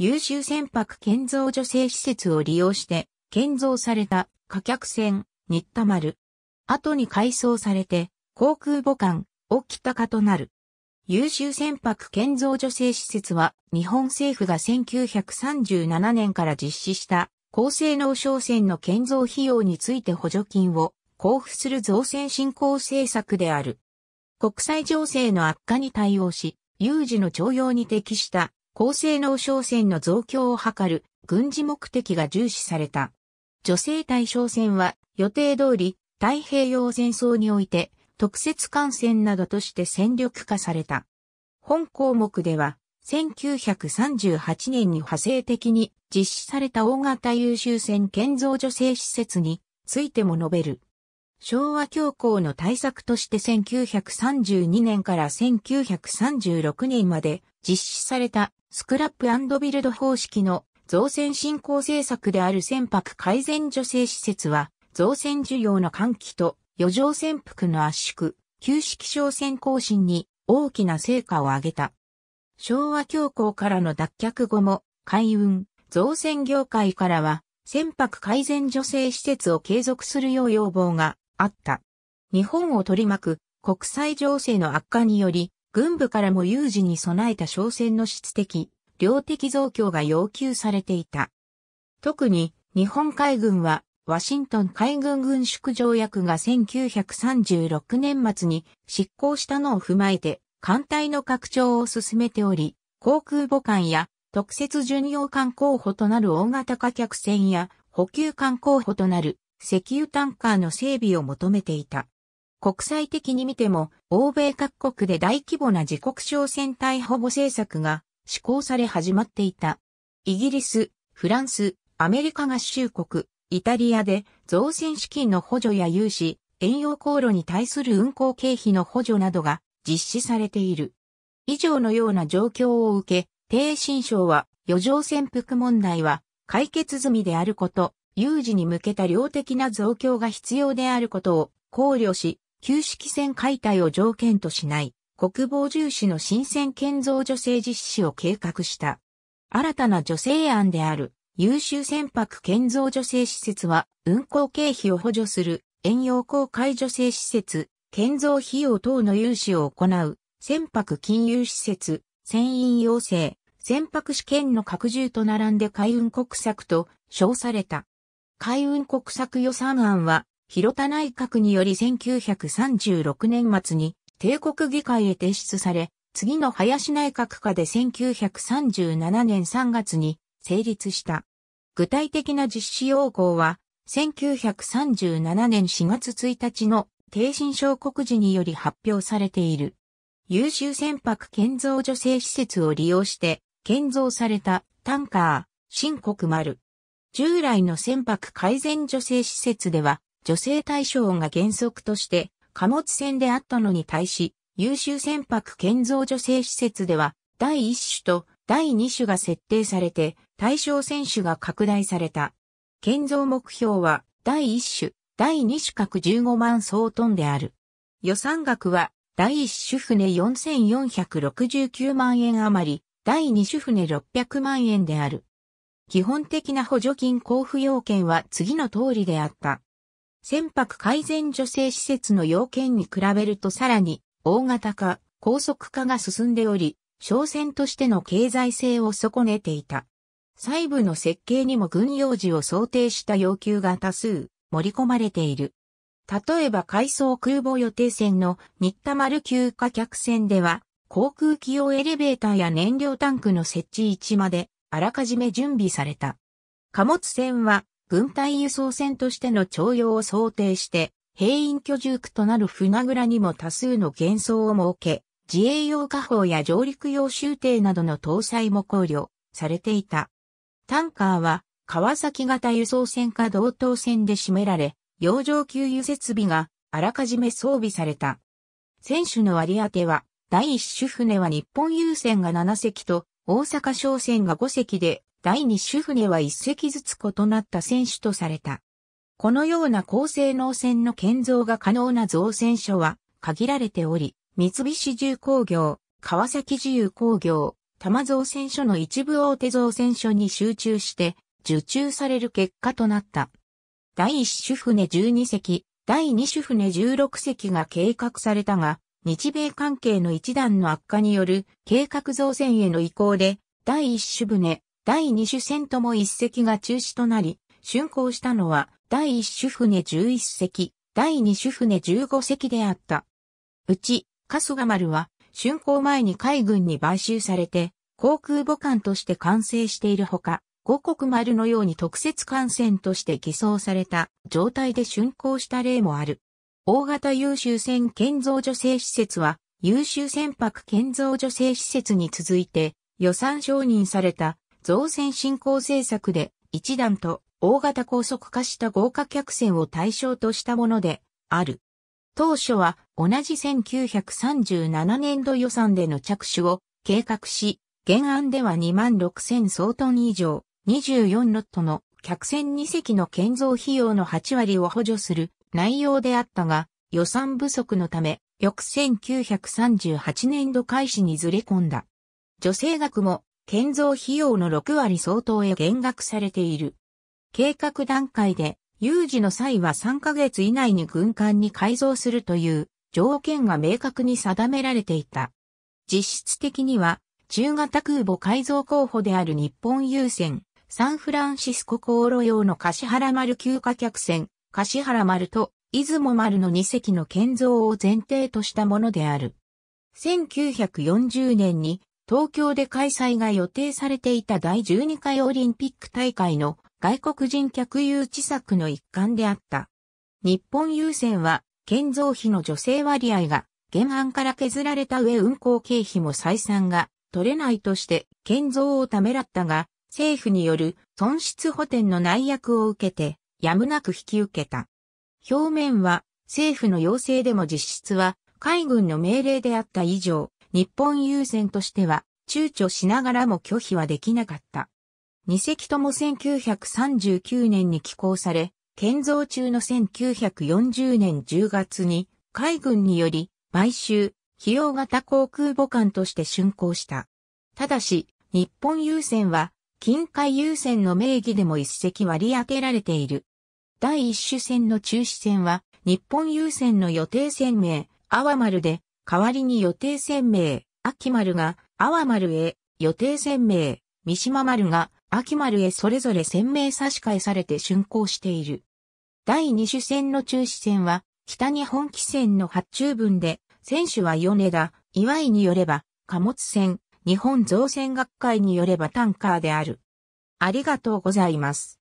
優秀船舶建造助成施設を利用して建造された貨客船、新田丸。後に改装されて航空母艦、沖高となる。優秀船舶建造助成施設は日本政府が1937年から実施した高性能商船の建造費用について補助金を交付する造船振興政策である。国際情勢の悪化に対応し、有事の徴用に適した高性能商船の増強を図る軍事目的が重視された。女性対象船は予定通り太平洋戦争において特設艦船などとして戦力化された。本項目では1938年に派生的に実施された大型優秀船建造女性施設についても述べる。昭和恐慌の対策として1932年から1936年まで実施されたスクラップビルド方式の造船振興政策である船舶改善助成施設は、造船需要の喚起と余剰船舶の圧縮、旧式商船更新に大きな成果を上げた。昭和恐慌からの脱却後も、海運、造船業界からは、船舶改善助成施設を継続するよう要望があった。日本を取り巻く国際情勢の悪化により、軍部からも有事に備えた商船の質的、量的増強が要求されていた。特に、日本海軍は、ワシントン海軍軍縮条約が1936年末に執行したのを踏まえて、艦隊の拡張を進めており、航空母艦や特設巡洋艦候補となる大型貨客船や補給艦候補となる石油タンカーの整備を求めていた。国際的に見ても、欧米各国で大規模な自国商船隊保護政策が施行され始まっていた。イギリス、フランス、アメリカ合衆国、イタリアで造船資金の補助や融資、遠洋航路に対する運航経費の補助などが実施されている。以上のような状況を受け、低新省は余剰潜伏問題は解決済みであること、有事に向けた量的な増強が必要であることを考慮し、旧式船解体を条件としない国防重視の新船建造助成実施を計画した。新たな助成案である優秀船舶建造助成施設は運航経費を補助する遠洋航海助成施設、建造費用等の融資を行う船舶金融施設、船員養成、船舶試験の拡充と並んで海運国策と称された。海運国策予算案は広田内閣により1936年末に帝国議会へ提出され、次の林内閣下で1937年3月に成立した。具体的な実施要項は、1937年4月1日の定心小国時により発表されている。優秀船舶建造女性施設を利用して建造されたタンカー、新国丸。従来の船舶改善女性施設では女性対象が原則として貨物船であったのに対し、優秀船舶建造女性施設では、第1種と第2種が設定されて、対象選手が拡大された。建造目標は、第1種、第2種各15万総トンである。予算額は、第1種船4469万円余り、第2種船600万円である。基本的な補助金交付要件は次の通りであった。船舶改善助成施設の要件に比べるとさらに大型化、高速化が進んでおり、商船としての経済性を損ねていた。細部の設計にも軍用時を想定した要求が多数盛り込まれている。例えば海藻空母予定船の新田丸級貨客船では、航空機用エレベーターや燃料タンクの設置位置まであらかじめ準備された。貨物船は軍隊輸送船としての徴用を想定して、兵員居住区となる船倉にも多数の幻想を設け、自衛用火砲や上陸用集艇などの搭載も考慮されていた。タンカーは川崎型輸送船か同等船で占められ、洋上給油設備があらかじめ装備された。選手の割り当ては、第一種船は日本郵船が7隻と、大阪商船が5隻で、第二種船は一隻ずつ異なった船種とされた。このような高性能船の建造が可能な造船所は限られており、三菱重工業、川崎自由工業、多摩造船所の一部大手造船所に集中して受注される結果となった。第一種船12隻、第二種船16隻が計画されたが、日米関係の一段の悪化による計画造船への移行で、第一種船第二種船とも一隻が中止となり、竣工したのは第一種船11隻、第二種船15隻であった。うち、カスガ丸は、竣工前に海軍に買収されて、航空母艦として完成しているほか、五国丸のように特設艦船として偽装された状態で竣工した例もある。大型優秀船建造女性施設は、優秀船舶建造女性施設に続いて、予算承認された造船振興政策で一段と大型高速化した豪華客船を対象としたものである。当初は同じ1937年度予算での着手を計画し、原案では2万6000総トン以上、24ロットの客船2隻の建造費用の8割を補助する内容であったが、予算不足のため、翌1938年度開始にずれ込んだ。助成額も建造費用の6割相当へ減額されている。計画段階で、有事の際は3ヶ月以内に軍艦に改造するという条件が明確に定められていた。実質的には、中型空母改造候補である日本優先、サンフランシスコ航路用の柏原丸旧貨客船、柏原丸と出雲丸の2隻の建造を前提としたものである。1940年に東京で開催が予定されていた第12回オリンピック大会の外国人客誘致策の一環であった。日本郵船は、建造費の助成割合が原案から削られた上運行経費も採算が取れないとして建造をためらったが、政府による損失補填の内訳を受けて、やむなく引き受けた。表面は、政府の要請でも実質は、海軍の命令であった以上、日本郵船としては、躊躇しながらも拒否はできなかった。2隻とも1939年に寄港され、建造中の1940年10月に海軍により買収、費用型航空母艦として竣工した。ただし、日本郵船は、近海優先の名義でも一隻割り当てられている。第一種船の中止船は、日本郵船の予定船名、阿波丸で、代わりに予定鮮明、秋丸が、阿波丸へ、予定鮮明、三島丸が、秋丸へそれぞれ鮮明差し替えされて竣工している。第2種線の中止線は、北日本汽船の発注分で、選手は米田、岩井によれば、貨物船、日本造船学会によればタンカーである。ありがとうございます。